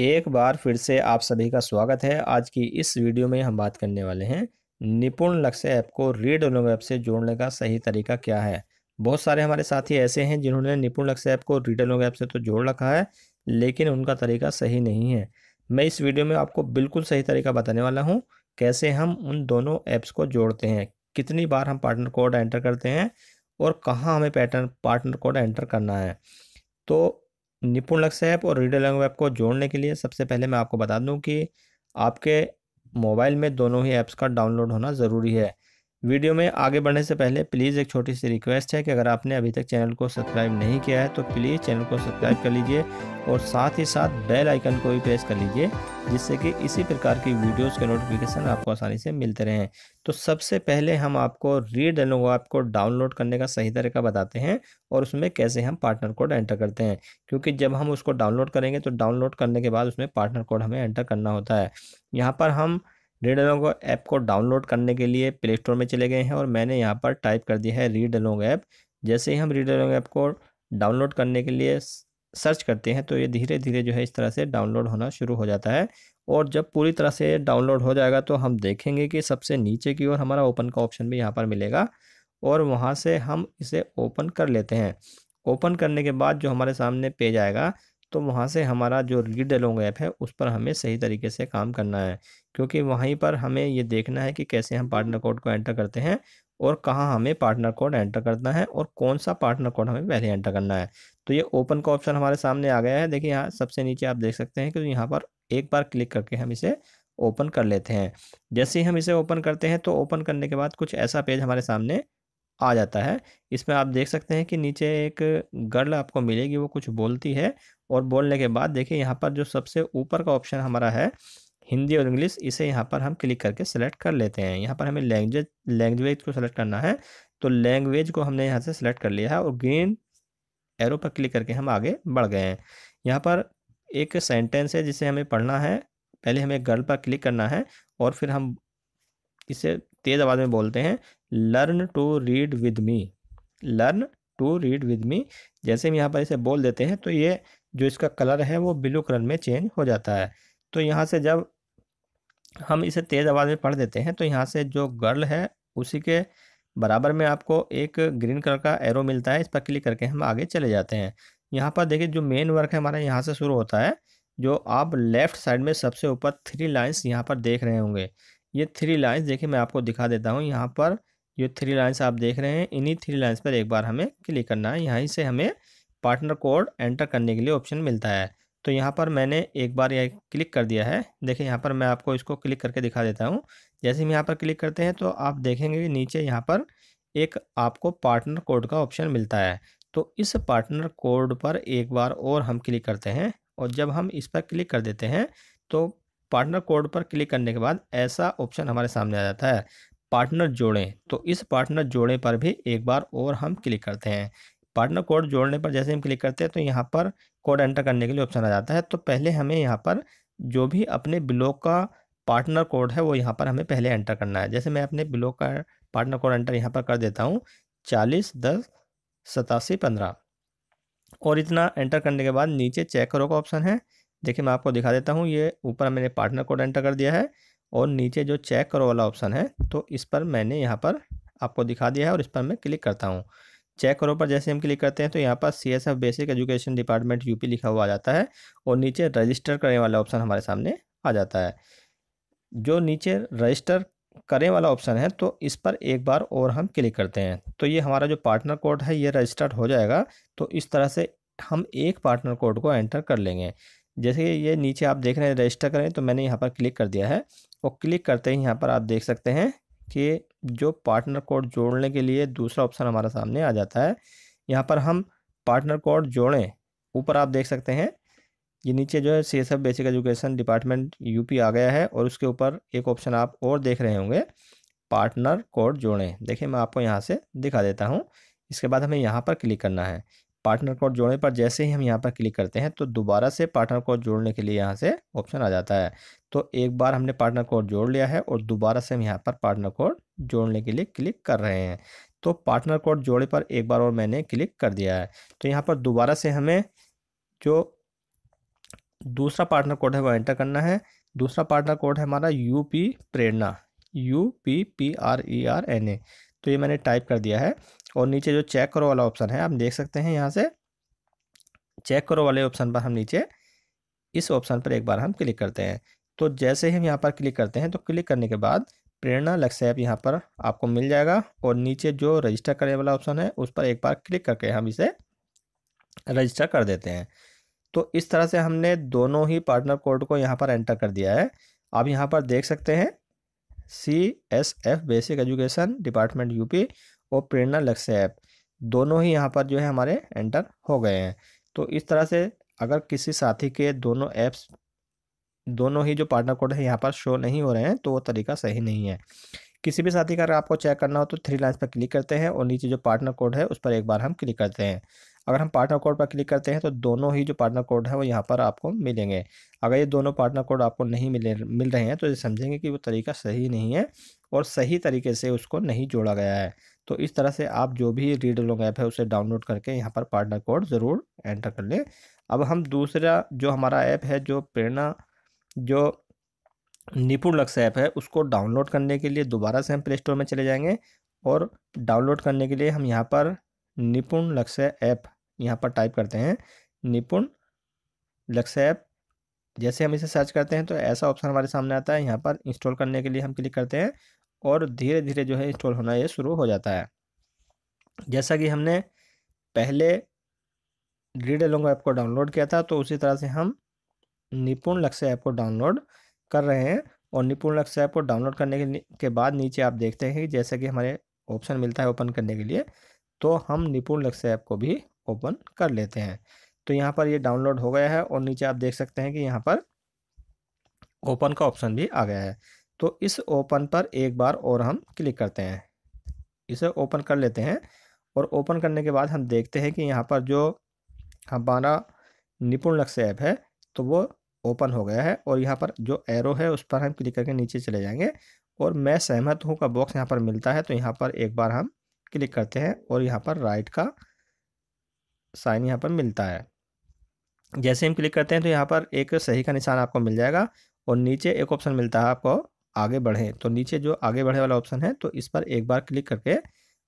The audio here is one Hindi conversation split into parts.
एक बार फिर से आप सभी का स्वागत है आज की इस वीडियो में हम बात करने वाले हैं निपुण लक्ष्य ऐप को रीड ओनोग ऐप से जोड़ने का सही तरीका क्या है बहुत सारे हमारे साथी ऐसे हैं जिन्होंने निपुण लक्ष्य ऐप को रीड ओनोग ऐप से तो जोड़ रखा है लेकिन उनका तरीका सही नहीं है मैं इस वीडियो में आपको बिल्कुल सही तरीका बताने वाला हूँ कैसे हम उन दोनों ऐप्स को जोड़ते हैं कितनी बार हम पार्टनर कोड एंटर करते हैं और कहाँ हमें पैटर्न पार्टनर कोड एंटर करना है तो निपुण लक्ष्य ऐप और रीडर लैंग्वेज ऐप को जोड़ने के लिए सबसे पहले मैं आपको बता दूं कि आपके मोबाइल में दोनों ही ऐप्स का डाउनलोड होना ज़रूरी है वीडियो में आगे बढ़ने से पहले प्लीज़ एक छोटी सी रिक्वेस्ट है कि अगर आपने अभी तक चैनल को सब्सक्राइब नहीं किया है तो प्लीज़ चैनल को सब्सक्राइब कर लीजिए और साथ ही साथ बेल आइकन को भी प्रेस कर लीजिए जिससे कि इसी प्रकार की वीडियोस के नोटिफिकेशन आपको आसानी से मिलते रहें तो सबसे पहले हम आपको रीड एनो ऐप को डाउनलोड करने का सही तरीका बताते हैं और उसमें कैसे हम पार्टनर कोड एंटर करते हैं क्योंकि जब हम उसको डाउनलोड करेंगे तो डाउनलोड करने के बाद उसमें पार्टनर कोड हमें एंटर करना होता है यहाँ पर हम रीड अलोंग ऐप को डाउनलोड करने के लिए प्ले स्टोर में चले गए हैं और मैंने यहाँ पर टाइप कर दिया है रीड अलोंग ऐप जैसे ही हम रीड अलोंग ऐप को डाउनलोड करने के लिए सर्च करते हैं तो ये धीरे धीरे जो है इस तरह से डाउनलोड होना शुरू हो जाता है और जब पूरी तरह से डाउनलोड हो जाएगा तो हम देखेंगे कि सबसे नीचे की ओर हमारा ओपन का ऑप्शन भी यहाँ पर मिलेगा और वहाँ से हम इसे ओपन कर लेते हैं ओपन करने के बाद जो हमारे सामने पेज आएगा तो वहाँ से हमारा जो रीड अलोंग ऐप है उस पर हमें सही तरीके से काम करना है क्योंकि वहीं पर हमें ये देखना है कि कैसे हम पार्टनर कोड को एंटर करते हैं और कहाँ हमें पार्टनर कोड एंटर करना है और कौन सा पार्टनर कोड हमें पहले एंटर करना है तो ये ओपन का ऑप्शन हमारे सामने आ गया है देखिए यहाँ सबसे नीचे आप देख सकते हैं कि यहाँ पर एक बार क्लिक करके हम इसे ओपन कर लेते हैं जैसे ही हम इसे ओपन करते हैं तो ओपन करने के बाद कुछ ऐसा पेज हमारे सामने आ जाता है इसमें आप देख सकते हैं कि नीचे एक गर्ल आपको मिलेगी वो कुछ बोलती है और बोलने के बाद देखिए यहाँ पर जो सबसे ऊपर का ऑप्शन हमारा है हिंदी और इंग्लिश इसे यहाँ पर हम क्लिक करके सेलेक्ट कर लेते हैं यहाँ पर हमें लैंग्वेज लैंग्वेज को सेलेक्ट करना है तो लैंग्वेज को हमने यहाँ से सेलेक्ट कर लिया है और ग्रीन एरो पर क्लिक करके हम आगे बढ़ गए हैं यहाँ पर एक सेंटेंस है जिसे हमें पढ़ना है पहले हमें गर्ल पर क्लिक करना है और फिर हम इसे तेज़ आवाज़ में बोलते हैं learn to read with me learn to read with me जैसे हम यहाँ पर इसे बोल देते हैं तो ये जो इसका कलर है वो ब्लू कलर में चेंज हो जाता है तो यहाँ से जब हम इसे तेज़ आवाज़ में पढ़ देते हैं तो यहाँ से जो गर्ल है उसी के बराबर में आपको एक ग्रीन कलर का एरो मिलता है इस पर क्लिक करके हम आगे चले जाते हैं यहाँ पर देखिए जो मेन वर्क है हमारा यहाँ से शुरू होता है जो आप लेफ़्ट साइड में सबसे ऊपर थ्री लाइंस यहाँ पर देख रहे होंगे ये थ्री लाइंस देखिए मैं आपको दिखा देता हूँ यहाँ पर ये थ्री लाइन्स आप देख रहे हैं इन्हीं थ्री लाइन्स पर एक बार हमें क्लिक करना है यहाँ से हमें पार्टनर कोड एंटर करने के लिए ऑप्शन मिलता है तो यहाँ पर मैंने एक बार यह क्लिक कर दिया है देखिए यहाँ पर मैं आपको इसको क्लिक करके दिखा देता हूँ जैसे हम यहाँ पर क्लिक करते हैं तो आप देखेंगे कि नीचे यहाँ पर एक आपको पार्टनर कोड का ऑप्शन मिलता है तो इस पार्टनर कोड पर एक बार और हम क्लिक करते हैं और जब हम इस पर क्लिक कर देते हैं तो पार्टनर कोड पर क्लिक करने के बाद ऐसा ऑप्शन हमारे सामने आ जाता है पार्टनर जोड़ें तो इस पार्टनर जोड़े पर भी एक बार और हम क्लिक करते हैं पार्टनर कोड जोड़ने पर जैसे हम क्लिक करते हैं तो यहाँ पर कोड एंटर करने के लिए ऑप्शन आ जाता है तो पहले हमें यहाँ पर जो भी अपने ब्लॉक का पार्टनर कोड है वो यहाँ पर हमें पहले एंटर करना है जैसे मैं अपने ब्लॉक का पार्टनर कोड एंटर यहाँ पर कर देता हूँ चालीस दस सतासी पंद्रह और इतना एंटर करने के बाद नीचे चेक करो का ऑप्शन है देखिए मैं आपको दिखा देता हूँ ये ऊपर मैंने पार्टनर कोड एंटर कर दिया है और नीचे जो चेक करो वाला ऑप्शन है तो इस पर मैंने यहाँ पर आपको दिखा दिया है और इस पर मैं क्लिक करता हूँ चेक करो पर जैसे हम क्लिक करते हैं तो यहाँ पर C S F basic education department UP लिखा हुआ आ जाता है और नीचे रजिस्टर करने वाला ऑप्शन हमारे सामने आ जाता है जो नीचे रजिस्टर करें वाला ऑप्शन है तो इस पर एक बार और हम क्लिक करते हैं तो ये हमारा जो पार्टनर कोड है ये रजिस्टर्ड हो जाएगा तो इस तरह से हम एक पार्टनर कोड को एंटर कर लेंगे जैसे ये नीचे आप देख रहे हैं रजिस्टर करें तो मैंने यहाँ पर क्लिक कर दिया है और क्लिक करते ही यहाँ पर आप देख सकते हैं कि जो पार्टनर कोड जोड़ने के लिए दूसरा ऑप्शन हमारे सामने आ जाता है यहाँ पर हम पार्टनर कोड जोड़ें ऊपर आप देख सकते हैं ये नीचे जो है C S basic education department UP आ गया है और उसके ऊपर एक ऑप्शन आप और देख रहे होंगे पार्टनर कोड जोड़ें देखिए मैं आपको यहाँ से दिखा देता हूँ इसके बाद हमें यहाँ पर क्लिक करना है पार्टनर कोड जोड़ने पर जैसे ही हम यहाँ पर क्लिक करते हैं तो दोबारा से पार्टनर कोड जोड़ने के लिए यहाँ से ऑप्शन आ जाता है तो एक बार हमने पार्टनर कोड जोड़ लिया है और दोबारा से हम यहाँ पर पार्टनर कोड जोड़ने के लिए क्लिक कर रहे हैं तो पार्टनर कोड जोड़े पर एक बार और मैंने क्लिक कर दिया है तो यहाँ पर दोबारा से हमें जो दूसरा पार्टनर कोड है वो एंटर करना है दूसरा पार्टनर कोड है हमारा U P Prerna U P P R E R N A तो ये मैंने टाइप कर दिया है और नीचे जो चेक करो वाला ऑप्शन है आप देख सकते हैं यहाँ से चेक करो वाले ऑप्शन पर हम नीचे इस ऑप्शन पर एक बार हम क्लिक करते हैं तो जैसे ही हम यहाँ पर क्लिक करते हैं तो क्लिक करने के बाद प्रेरणा लक्ष्य ऐप यहाँ पर आपको मिल जाएगा और नीचे जो रजिस्टर करने वाला ऑप्शन है उस पर एक बार क्लिक करके हम इसे रजिस्टर कर देते हैं तो इस तरह से हमने दोनों ही पार्टनर कोड को यहाँ पर एंटर कर दिया है आप यहाँ पर देख सकते हैं C S F basic education department UP और प्रेरणा लक्ष्य ऐप दोनों ही यहाँ पर जो है हमारे एंटर हो गए हैं तो इस तरह से अगर किसी साथी के दोनों ऐप्स दोनों ही जो पार्टनर कोड है यहाँ पर शो नहीं हो रहे हैं तो वो तरीका सही नहीं है किसी भी साथी का अगर आपको चेक करना हो तो थ्री लाइन्स पर क्लिक करते हैं और नीचे जो पार्टनर कोड है उस पर एक बार हम क्लिक करते हैं अगर हम पार्टनर कोड पर क्लिक करते हैं तो दोनों ही जो पार्टनर कोड है वो यहाँ पर आपको मिलेंगे अगर ये दोनों पार्टनर कोड आपको नहीं मिले मिल रहे हैं तो ये समझेंगे कि वो तरीका सही नहीं है और सही तरीके से उसको नहीं जोड़ा गया है तो इस तरह से आप जो भी रीड लॉन्ग ऐप है उसे डाउनलोड करके यहाँ पर पार्टनर कोड ज़रूर एंटर कर लें अब हम दूसरा जो हमारा ऐप है जो प्रेरणा जो निपुण लक्ष्य ऐप है उसको डाउनलोड करने के लिए दोबारा से हम प्ले स्टोर में चले जाएंगे और डाउनलोड करने के लिए हम यहाँ पर निपुण लक्ष्य ऐप यहाँ पर टाइप करते हैं निपुण लक्ष्य ऐप जैसे हम इसे सर्च करते हैं तो ऐसा ऑप्शन हमारे सामने आता है यहाँ पर इंस्टॉल करने के लिए हम क्लिक करते हैं और धीरे धीरे जो है इंस्टॉल होना ये शुरू हो जाता है जैसा कि हमने पहले रीड एलोंग ऐप को डाउनलोड किया था तो उसी तरह से हम निपुण लक्ष्य ऐप को डाउनलोड कर रहे हैं और निपुण लक्ष्य ऐप को डाउनलोड करने के, के बाद नीचे आप देखते हैं कि जैसे कि हमारे ऑप्शन मिलता है ओपन करने के लिए तो हम निपुण लक्ष्य ऐप को भी ओपन कर लेते हैं तो यहाँ पर ये डाउनलोड हो गया है और नीचे आप देख सकते हैं कि यहाँ पर ओपन का ऑप्शन भी आ गया है तो इस ओपन पर एक बार और हम क्लिक करते हैं इसे ओपन कर लेते हैं और ओपन करने के बाद हम देखते हैं कि यहाँ पर जो हमारा निपुण लक्ष्य ऐप है तो वो ओपन हो गया है और यहाँ पर जो एरो है उस पर हम क्लिक करके नीचे चले जाएंगे और मैं सहमत हूँ का बॉक्स यहाँ पर मिलता है तो यहाँ पर एक बार हम क्लिक करते हैं और यहाँ पर राइट का साइन यहाँ पर मिलता है जैसे हम क्लिक करते हैं तो यहाँ पर एक सही का निशान आपको मिल जाएगा और नीचे एक ऑप्शन मिलता है आपको आगे बढ़ें तो नीचे जो आगे बढ़े वाला ऑप्शन है तो इस पर एक बार क्लिक करके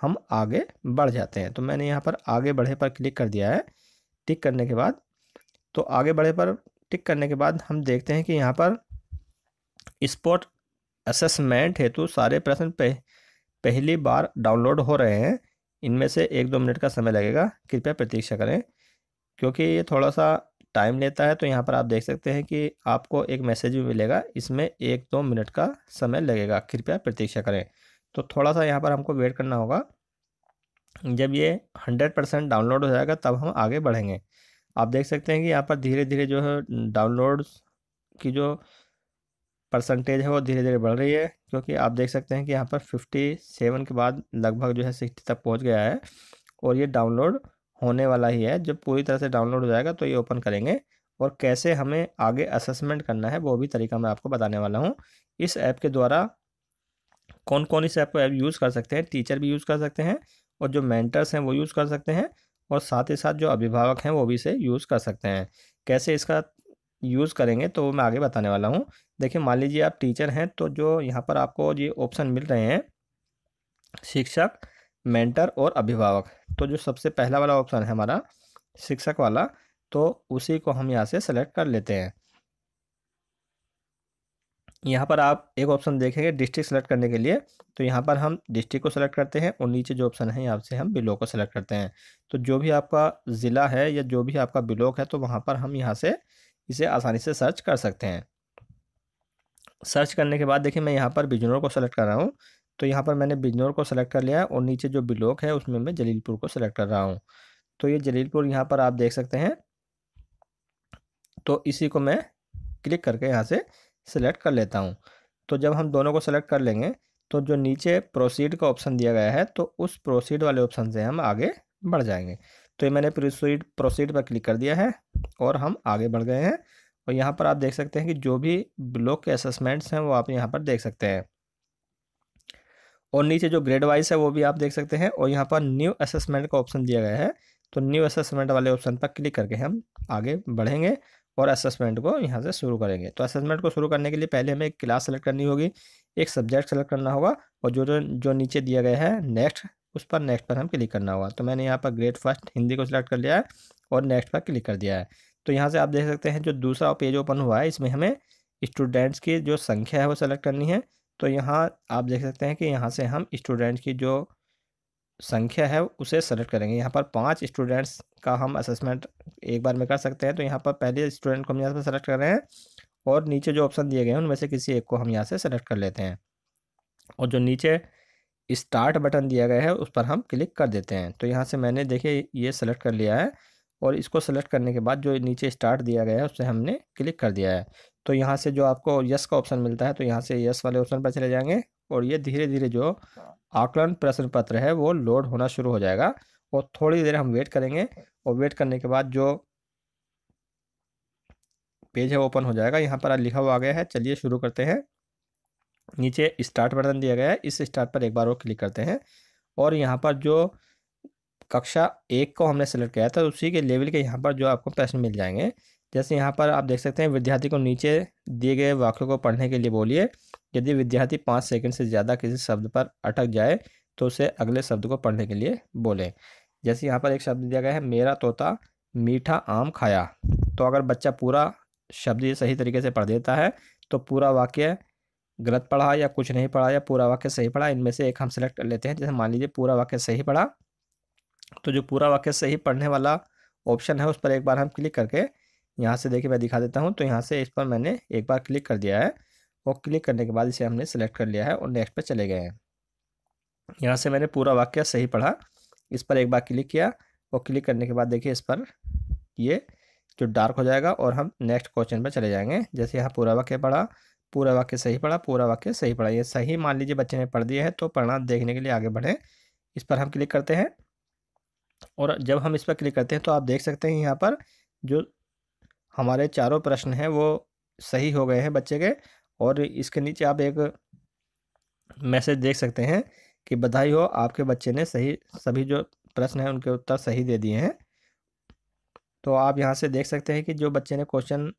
हम आगे बढ़ जाते हैं तो मैंने यहाँ पर आगे बढ़े पर क्लिक कर दिया है टिक करने के बाद तो आगे बढ़े पर टिक करने के बाद हम देखते हैं कि यहाँ पर स्पॉट असेसमेंट हेतु सारे प्रश्न पह, पहली बार डाउनलोड हो रहे हैं इनमें से एक दो मिनट का समय लगेगा कृपया प्रतीक्षा करें क्योंकि ये थोड़ा सा टाइम लेता है तो यहाँ पर आप देख सकते हैं कि आपको एक मैसेज भी मिलेगा इसमें एक दो मिनट का समय लगेगा कृपया प्रतीक्षा करें तो थोड़ा सा यहाँ पर हमको वेट करना होगा जब ये हंड्रेड परसेंट डाउनलोड हो जाएगा तब हम आगे बढ़ेंगे आप देख सकते हैं कि यहाँ पर धीरे धीरे जो है डाउनलोड की जो परसेंटेज है वो धीरे धीरे बढ़ रही है क्योंकि आप देख सकते हैं कि यहाँ पर फिफ्टी सेवन के बाद लगभग जो है सिक्सटी तक पहुँच गया है और ये डाउनलोड होने वाला ही है जब पूरी तरह से डाउनलोड हो जाएगा तो ये ओपन करेंगे और कैसे हमें आगे असेसमेंट करना है वो भी तरीका मैं आपको बताने वाला हूँ इस ऐप के द्वारा कौन कौन इस ऐप को ऐप यूज़ कर सकते हैं टीचर भी यूज़ कर सकते हैं और जो मैंटर्स हैं वो यूज़ कर सकते हैं और साथ ही साथ जो अभिभावक हैं वो भी इसे यूज़ कर सकते हैं कैसे इसका यूज़ करेंगे तो मैं आगे बताने वाला हूँ देखिए मान लीजिए आप टीचर हैं तो जो यहाँ पर आपको ये ऑप्शन मिल रहे हैं शिक्षक मेंटर और अभिभावक तो जो सबसे पहला वाला ऑप्शन है हमारा शिक्षक वाला तो उसी को हम यहाँ से सेलेक्ट कर लेते हैं यहाँ पर आप एक ऑप्शन देखेंगे डिस्ट्रिक्ट सेलेक्ट करने के लिए तो यहाँ पर हम डिस्ट्रिक्ट को सेलेक्ट करते हैं और नीचे जो ऑप्शन है यहाँ से हम बिलो को सेलेक्ट करते हैं तो जो भी आपका ज़िला है या जो भी आपका ब्लॉक है तो वहाँ पर हम यहाँ से इसे आसानी से सर्च कर सकते हैं सर्च करने के बाद देखिए मैं यहाँ पर बिजनौर को सेलेक्ट कर रहा हूँ तो यहाँ पर मैंने बिजनौर को सेलेक्ट कर लिया है और नीचे जो ब्लॉक है उसमें मैं जलीलपुर को सेलेक्ट कर रहा हूँ तो ये जलीलपुर यहाँ पर आप देख सकते हैं तो इसी को मैं क्लिक करके यहाँ से सिलेक्ट कर लेता हूँ तो जब हम दोनों को सिलेक्ट कर लेंगे तो जो नीचे प्रोसीड का ऑप्शन दिया गया है तो उस प्रोसीड वाले ऑप्शन से हम आगे बढ़ जाएंगे तो ये मैंने प्रोसीड प्रोसीड पर क्लिक कर दिया है और हम आगे बढ़ गए हैं और यहाँ पर आप देख सकते हैं कि जो भी ब्लॉक के असेसमेंट्स हैं वो आप यहाँ पर देख सकते हैं और नीचे जो ग्रेड वाइज है वो भी आप देख सकते हैं और यहाँ पर न्यू असेसमेंट का ऑप्शन दिया गया है तो न्यू असेसमेंट वाले ऑप्शन पर क्लिक करके हम आगे बढ़ेंगे और असेसमेंट को यहाँ से शुरू करेंगे तो असेसमेंट को शुरू करने के लिए पहले हमें एक क्लास सेलेक्ट करनी होगी एक सब्जेक्ट सेलेक्ट करना होगा और जो जो जो नीचे दिया गया है नेक्स्ट उस पर नेक्स्ट पर हम क्लिक करना होगा तो मैंने यहाँ पर ग्रेड फर्स्ट हिंदी को सिलेक्ट कर लिया है और नेक्स्ट पर क्लिक कर दिया है तो यहाँ से आप देख सकते हैं जो दूसरा पेज ओपन हुआ है इसमें हमें स्टूडेंट्स की जो संख्या है वो सेलेक्ट करनी है तो यहाँ आप देख सकते हैं कि यहाँ से हम स्टूडेंट की जो संख्या है उसे सेलेक्ट करेंगे यहाँ पर पाँच स्टूडेंट्स का हम असेसमेंट एक बार में कर सकते हैं तो यहाँ पर पहले स्टूडेंट को हम यहाँ पर सेलेक्ट कर रहे हैं और नीचे जो ऑप्शन दिए गए हैं उनमें से किसी एक को हम यहाँ से सेलेक्ट कर लेते हैं और जो नीचे स्टार्ट बटन दिया गया है उस पर हम क्लिक कर देते हैं तो यहाँ से मैंने देखिए ये सेलेक्ट कर लिया है और इसको सेलेक्ट करने के बाद जो नीचे स्टार्ट दिया गया है उससे हमने क्लिक कर दिया है तो यहाँ से जो आपको यस का ऑप्शन मिलता है तो यहाँ से यस वाले ऑप्शन पर चले जाएंगे और ये धीरे धीरे जो आकलन प्रश्न पत्र है वो लोड होना शुरू हो जाएगा और थोड़ी देर हम वेट करेंगे और वेट करने के बाद जो पेज है ओपन हो जाएगा यहाँ पर लिखा हुआ आ गया है चलिए शुरू करते हैं नीचे स्टार्ट बटन दिया गया है इस स्टार्ट पर एक बार और क्लिक करते हैं और यहाँ पर जो कक्षा एक को हमने सेलेक्ट किया था उसी के लेवल के यहाँ पर जो आपको प्रश्न मिल जाएंगे जैसे यहाँ पर आप देख सकते हैं विद्यार्थी को नीचे दिए गए वाक्यों को पढ़ने के लिए बोलिए यदि विद्यार्थी पाँच सेकंड से ज़्यादा किसी शब्द पर अटक जाए तो उसे अगले शब्द को पढ़ने के लिए बोलें जैसे यहाँ पर एक शब्द दिया गया है मेरा तोता मीठा आम खाया तो अगर बच्चा पूरा शब्द सही तरीके से पढ़ देता है तो पूरा वाक्य गलत पढ़ा या कुछ नहीं पढ़ा या पूरा वाक्य सही पढ़ा इनमें से एक हम सेलेक्ट कर लेते हैं जैसे मान लीजिए पूरा वाक्य सही पढ़ा तो जो पूरा वाक्य सही पढ़ने वाला ऑप्शन है उस पर एक बार हम क्लिक करके यहाँ से देखिए मैं दिखा देता हूँ तो यहाँ से इस पर मैंने एक बार क्लिक कर दिया है और क्लिक करने के बाद इसे हमने सेलेक्ट कर लिया है और नेक्स्ट पर चले गए हैं यहाँ से मैंने पूरा वाक्य सही पढ़ा इस पर एक बार क्लिक किया और क्लिक करने के बाद देखिए इस पर ये जो डार्क हो जाएगा और हम नेक्स्ट क्वेश्चन पर चले जाएंगे जैसे यहाँ पूरा वाक्य पढ़ा पूरा वाक्य सही पढ़ा पूरा वाक्य सही पढ़ा ये सही मान लीजिए बच्चे ने पढ़ दिया है तो पढ़ना देखने के लिए आगे बढ़ें इस पर हम क्लिक करते हैं और जब हम इस पर क्लिक करते हैं तो आप देख सकते हैं यहाँ पर जो हमारे चारों प्रश्न हैं वो सही हो गए हैं बच्चे के और इसके नीचे आप एक मैसेज देख सकते हैं कि बधाई हो आपके बच्चे ने सही सभी जो प्रश्न हैं उनके उत्तर सही दे दिए हैं तो आप यहाँ से देख सकते हैं कि जो बच्चे ने क्वेश्चन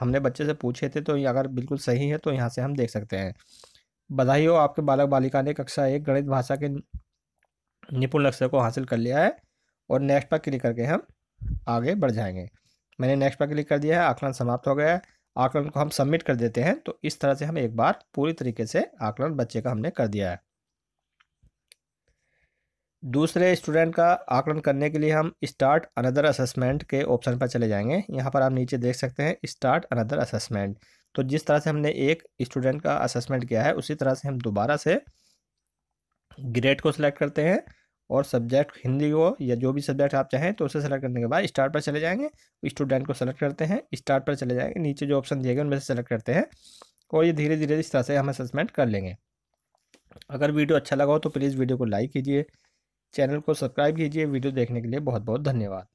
हमने बच्चे से पूछे थे तो अगर बिल्कुल सही है तो यहाँ से हम देख सकते हैं बधाई हो आपके बालक बालिका ने कक्षा एक गणित भाषा के निपुण लक्ष्य को हासिल कर लिया है और नेक्स्ट पर क्लिक करके हम आगे बढ़ जाएंगे मैंने नेक्स्ट पर क्लिक कर दिया है आकलन समाप्त हो गया है आकलन को हम सबमिट कर देते हैं तो इस तरह से हम एक बार पूरी तरीके से आकलन बच्चे का हमने कर दिया है दूसरे स्टूडेंट का आकलन करने के लिए हम स्टार्ट अनदर असेसमेंट के ऑप्शन पर चले जाएंगे यहाँ पर आप नीचे देख सकते हैं स्टार्ट अनदर असेसमेंट तो जिस तरह से हमने एक स्टूडेंट का असेसमेंट किया है उसी तरह से हम दोबारा से ग्रेड को सिलेक्ट करते हैं और सब्जेक्ट हिंदी हो या जो भी सब्जेक्ट आप चाहें तो उसे सेलेक्ट करने के बाद स्टार्ट पर चले जाएंगे स्टूडेंट को सेलेक्ट करते हैं स्टार्ट पर चले जाएंगे नीचे जो ऑप्शन दिए गए उनमें से सेलेक्ट करते हैं और ये धीरे धीरे इस तरह से हम असेसमेंट कर लेंगे अगर वीडियो अच्छा लगा हो तो प्लीज़ वीडियो को लाइक कीजिए चैनल को सब्सक्राइब कीजिए वीडियो देखने के लिए बहुत बहुत धन्यवाद